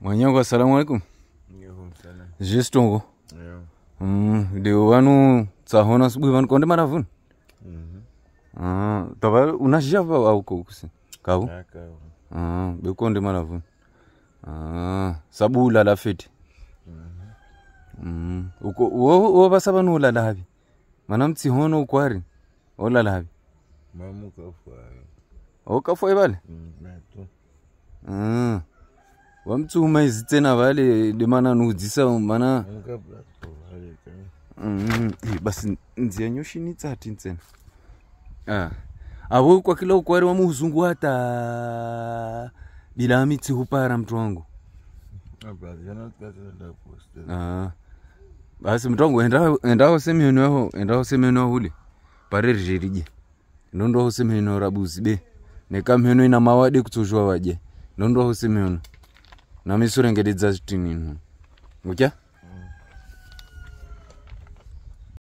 mwanyangu assalamu alaikum zvistongo hmm, ndio vanu tsahona subuhi vanokonde maravuni mhm. ah, tava una xixava auko kusi kavo ah, bekukonde maravuni ah, sabu ulala feti wo vasa vanu ulala havi mana mtsihona ukwari olala havi okafoe vale vamutsuma izi tsena vale lemananudzisa mana mm, eh, basi nziya nyoshini tsati ntsena avo ah, kwa kila ukwari wamuhuzungu hata bila mitsi hupara mtu wangu ah, eh. ah, basi mtu wangu endaho semhenu yaho endaho semhenu yaho ule pare ririje ndondoho semhenu rabuzi be ne nekamhenu ina mawade kutsozhwa waje ndondoho semhenu namisurengeredza kuti utya